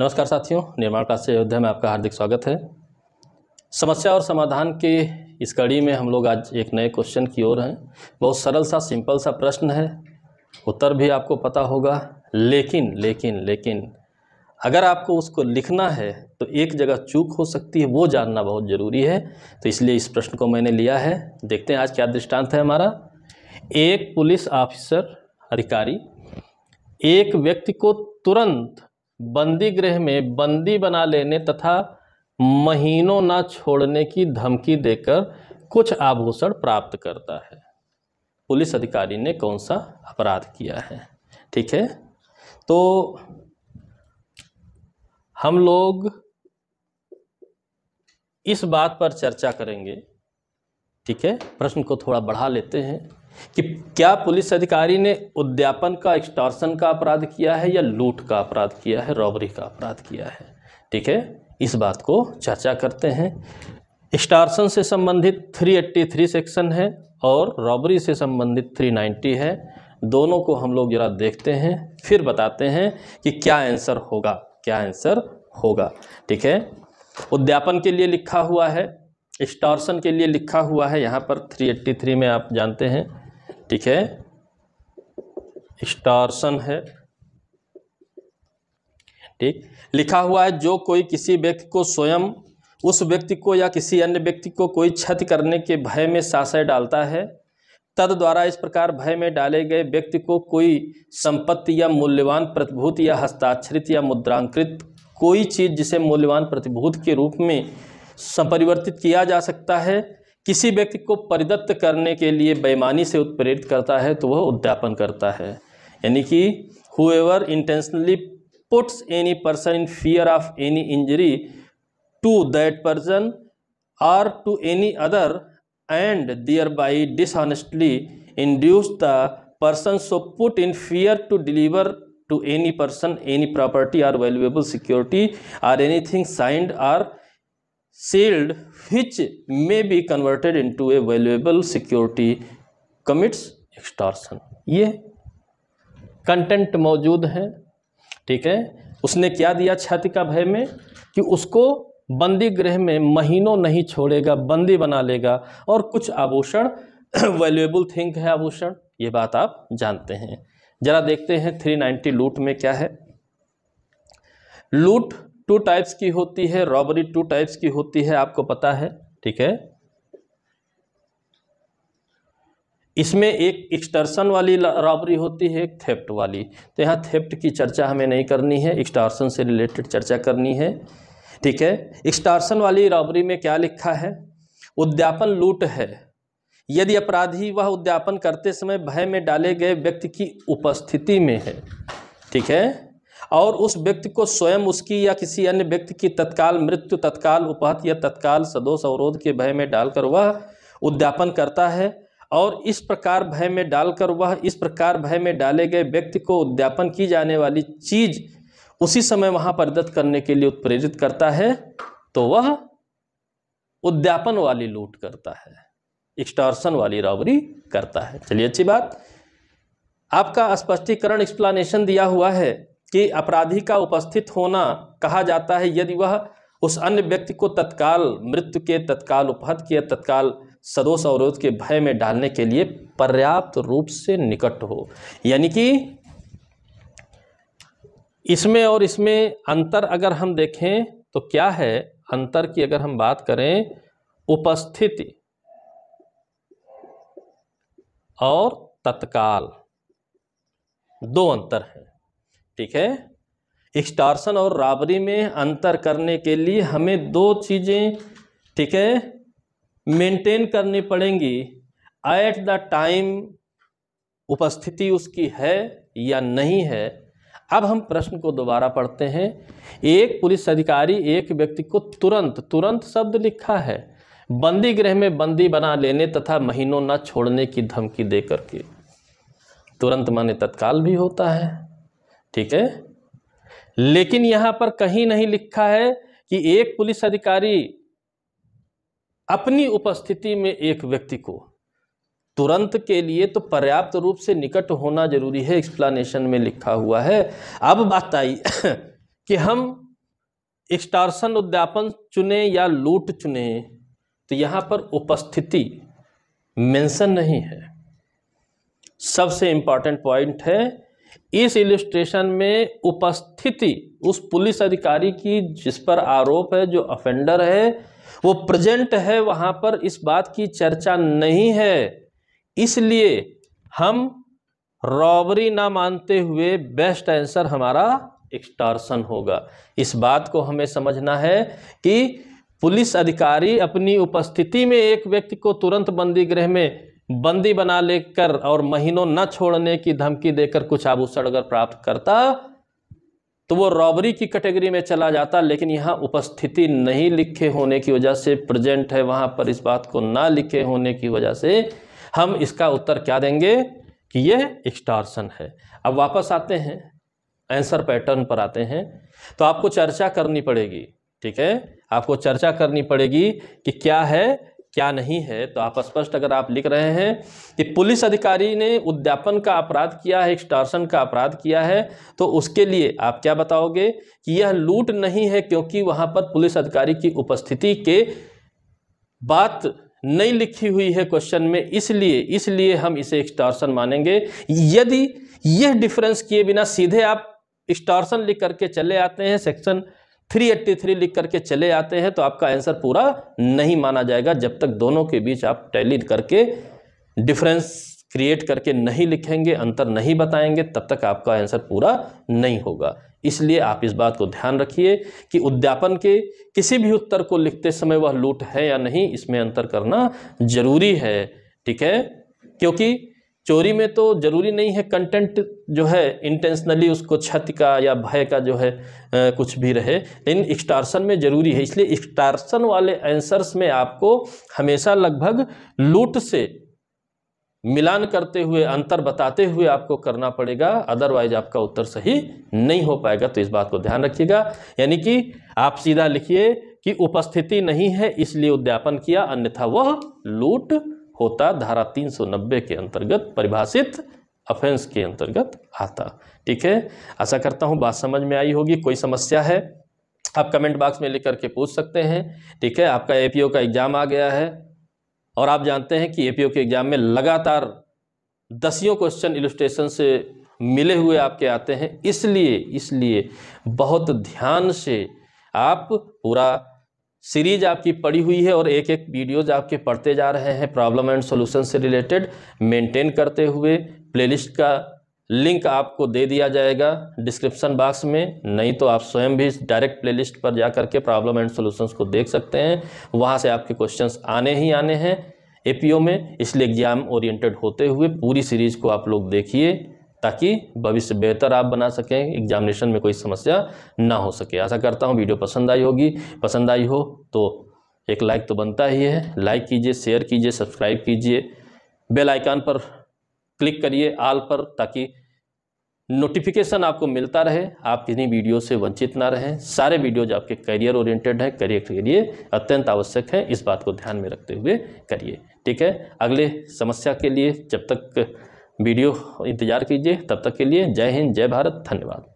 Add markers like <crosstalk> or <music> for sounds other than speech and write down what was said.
नमस्कार साथियों निर्माण का से अयोध्या में आपका हार्दिक स्वागत है समस्या और समाधान के इस कड़ी में हम लोग आज एक नए क्वेश्चन की ओर हैं बहुत सरल सा सिंपल सा प्रश्न है उत्तर भी आपको पता होगा लेकिन लेकिन लेकिन अगर आपको उसको लिखना है तो एक जगह चूक हो सकती है वो जानना बहुत ज़रूरी है तो इसलिए इस प्रश्न को मैंने लिया है देखते हैं आज क्या दृष्टांत है हमारा एक पुलिस ऑफिसर अधिकारी एक व्यक्ति को तुरंत बंदी गृह में बंदी बना लेने तथा महीनों ना छोड़ने की धमकी देकर कुछ आभूषण प्राप्त करता है पुलिस अधिकारी ने कौन सा अपराध किया है ठीक है तो हम लोग इस बात पर चर्चा करेंगे ठीक है प्रश्न को थोड़ा बढ़ा लेते हैं कि क्या पुलिस अधिकारी ने उद्यापन का एक्सटॉर्सन का अपराध किया है या लूट का अपराध किया है रॉबरी का अपराध किया है ठीक है इस बात को चर्चा करते हैं एक्सटॉर्सन से संबंधित 383 सेक्शन है और रॉबरी से संबंधित 390 है दोनों को हम लोग जरा देखते हैं फिर बताते हैं कि क्या आंसर होगा क्या आंसर होगा ठीक है उद्यापन के लिए लिखा हुआ है एक्सटॉर्सन के लिए लिखा हुआ है यहाँ पर 383 में आप जानते हैं ठीक है स्टार्सन है ठीक लिखा हुआ है जो कोई किसी व्यक्ति को स्वयं उस व्यक्ति को या किसी अन्य व्यक्ति को कोई क्षति करने के भय में साशय डालता है तद द्वारा इस प्रकार भय में डाले गए व्यक्ति को कोई संपत्ति या मूल्यवान प्रतिभूति या हस्ताक्षरित या मुद्रांकृत कोई चीज़ जिसे मूल्यवान प्रतिभूत के रूप में संपरिवर्तित किया जा सकता है किसी व्यक्ति को परिदत्त करने के लिए बेईमानी से उत्प्रेरित करता है तो वह उद्यापन करता है यानी कि whoever intentionally puts any person in fear of any injury to that person or to any other and thereby dishonestly induce the person so put in fear to deliver to any person any property or valuable security or anything signed or shield which may be converted into a valuable security commits extortion ये content मौजूद है ठीक है उसने क्या दिया छाती का भय में कि उसको बंदी गृह में महीनों नहीं छोड़ेगा बंदी बना लेगा और कुछ आभूषण वैल्यूएबल <clears throat> थिंग है आभूषण ये बात आप जानते हैं ज़रा देखते हैं 390 लूट में क्या है लूट टू टाइप्स की होती है रॉबरी टू टाइप्स की होती है आपको पता है ठीक है इसमें एक एक्सटर्सन वाली रॉबरी होती है एक थेफ्ट वाली तो यहाँ थेफ्ट की चर्चा हमें नहीं करनी है एक्सटार्सन से रिलेटेड चर्चा करनी है ठीक है एक्सटार्सन वाली रॉबरी में क्या लिखा है उद्यापन लूट है यदि अपराधी वह उद्यापन करते समय भय में डाले गए व्यक्ति की उपस्थिति में है ठीक है और उस व्यक्ति को स्वयं उसकी या किसी अन्य व्यक्ति की तत्काल मृत्यु तत्काल उपहत या तत्काल सदोष अवरोध के भय में डालकर वह उद्यापन करता है और इस प्रकार भय में डालकर वह इस प्रकार भय में डाले गए व्यक्ति को उद्यापन की जाने वाली चीज उसी समय वहां पर दत्त करने के लिए उत्प्रेरित करता है तो वह उद्यापन वाली लूट करता है एक्सटॉर्सन वाली रॉबरी करता है चलिए अच्छी बात आपका स्पष्टीकरण एक्सप्लानेशन दिया हुआ है कि अपराधी का उपस्थित होना कहा जाता है यदि वह उस अन्य व्यक्ति को तत्काल मृत्यु के तत्काल उपहत के तत्काल सदोष अवरोध के भय में डालने के लिए पर्याप्त रूप से निकट हो यानी कि इसमें और इसमें अंतर अगर हम देखें तो क्या है अंतर की अगर हम बात करें उपस्थिति और तत्काल दो अंतर हैं ठीक है एक्सटार्सन और राबरी में अंतर करने के लिए हमें दो चीज़ें ठीक है मेंटेन करनी पड़ेंगी एट द टाइम उपस्थिति उसकी है या नहीं है अब हम प्रश्न को दोबारा पढ़ते हैं एक पुलिस अधिकारी एक व्यक्ति को तुरंत तुरंत शब्द लिखा है बंदी गृह में बंदी बना लेने तथा महीनों न छोड़ने की धमकी दे करके तुरंत माने तत्काल भी होता है ठीक है लेकिन यहां पर कहीं नहीं लिखा है कि एक पुलिस अधिकारी अपनी उपस्थिति में एक व्यक्ति को तुरंत के लिए तो पर्याप्त रूप से निकट होना जरूरी है एक्सप्लेनेशन में लिखा हुआ है अब बात आई <coughs> कि हम एक्सटार्सन उद्यापन चुने या लूट चुने तो यहां पर उपस्थिति मेंशन नहीं है सबसे इंपॉर्टेंट पॉइंट है इस इलिस्ट्रेशन में उपस्थिति उस पुलिस अधिकारी की जिस पर आरोप है जो अफेंडर है वो प्रेजेंट है वहाँ पर इस बात की चर्चा नहीं है इसलिए हम रॉबरी ना मानते हुए बेस्ट आंसर हमारा एक्सटार्सन होगा इस बात को हमें समझना है कि पुलिस अधिकारी अपनी उपस्थिति में एक व्यक्ति को तुरंत बंदी गृह में बंदी बना लेकर और महीनों न छोड़ने की धमकी देकर कुछ आभूषण अगर प्राप्त करता तो वो रॉबरी की कैटेगरी में चला जाता लेकिन यहाँ उपस्थिति नहीं लिखे होने की वजह से प्रेजेंट है वहाँ पर इस बात को ना लिखे होने की वजह से हम इसका उत्तर क्या देंगे कि यह एक्सटार्सन है अब वापस आते हैं आंसर पैटर्न पर आते हैं तो आपको चर्चा करनी पड़ेगी ठीक है आपको चर्चा करनी पड़ेगी कि क्या है क्या नहीं है तो आप स्पष्ट अगर आप लिख रहे हैं कि पुलिस अधिकारी ने उद्यापन का अपराध किया है एक्सटार्सन का अपराध किया है तो उसके लिए आप क्या बताओगे कि यह लूट नहीं है क्योंकि वहां पर पुलिस अधिकारी की उपस्थिति के बात नहीं लिखी हुई है क्वेश्चन में इसलिए इसलिए हम इसे एक्सटार्सन मानेंगे यदि यह डिफरेंस किए बिना सीधे आप एक्सटार्सन लिख करके चले आते हैं सेक्शन 383 लिख करके चले आते हैं तो आपका आंसर पूरा नहीं माना जाएगा जब तक दोनों के बीच आप टैली करके डिफरेंस क्रिएट करके नहीं लिखेंगे अंतर नहीं बताएंगे तब तक आपका आंसर पूरा नहीं होगा इसलिए आप इस बात को ध्यान रखिए कि उद्यापन के किसी भी उत्तर को लिखते समय वह लूट है या नहीं इसमें अंतर करना जरूरी है ठीक है क्योंकि चोरी में तो ज़रूरी नहीं है कंटेंट जो है इंटेंशनली उसको क्षति का या भय का जो है आ, कुछ भी रहे लेकिन एक्सटार्सन में ज़रूरी है इसलिए एक्सटार्सन वाले आंसर्स में आपको हमेशा लगभग लूट से मिलान करते हुए अंतर बताते हुए आपको करना पड़ेगा अदरवाइज आपका उत्तर सही नहीं हो पाएगा तो इस बात को ध्यान रखिएगा यानी कि आप सीधा लिखिए कि उपस्थिति नहीं है इसलिए उद्यापन किया अन्यथा वह लूट होता धारा 390 के अंतर्गत परिभाषित अफेंस के अंतर्गत आता ठीक है आशा करता हूँ बात समझ में आई होगी कोई समस्या है आप कमेंट बॉक्स में लिख करके पूछ सकते हैं ठीक है आपका ओ का एग्ज़ाम आ गया है और आप जानते हैं कि ओ के एग्ज़ाम में लगातार दसियों क्वेश्चन इलिस्ट्रेशन से मिले हुए आपके आते हैं इसलिए इसलिए बहुत ध्यान से आप पूरा सीरीज आपकी पड़ी हुई है और एक एक वीडियोज आपके पढ़ते जा रहे हैं प्रॉब्लम एंड सोल्यूशन से रिलेटेड मेंटेन करते हुए प्लेलिस्ट का लिंक आपको दे दिया जाएगा डिस्क्रिप्शन बॉक्स में नहीं तो आप स्वयं भी डायरेक्ट प्लेलिस्ट पर जा करके प्रॉब्लम एंड सॉल्यूशंस को देख सकते हैं वहाँ से आपके क्वेश्चंस आने ही आने हैं एपीओ में इसलिए एग्जाम ओरिएंटेड होते हुए पूरी सीरीज़ को आप लोग देखिए ताकि भविष्य बेहतर आप बना सकें एग्जामिनेशन में कोई समस्या ना हो सके आशा करता हूँ वीडियो पसंद आई होगी पसंद आई हो तो एक लाइक तो बनता ही है लाइक कीजिए शेयर कीजिए सब्सक्राइब कीजिए बेल आइकन पर क्लिक करिए आल पर ताकि नोटिफिकेशन आपको मिलता रहे आप किसी वीडियो से वंचित ना रहें सारे वीडियोज आपके करियर ओरिएंटेड हैं करियर के लिए अत्यंत आवश्यक है इस बात को ध्यान में रखते हुए करिए ठीक है अगले समस्या के लिए जब तक वीडियो इंतज़ार कीजिए तब तक के लिए जय हिंद जय भारत धन्यवाद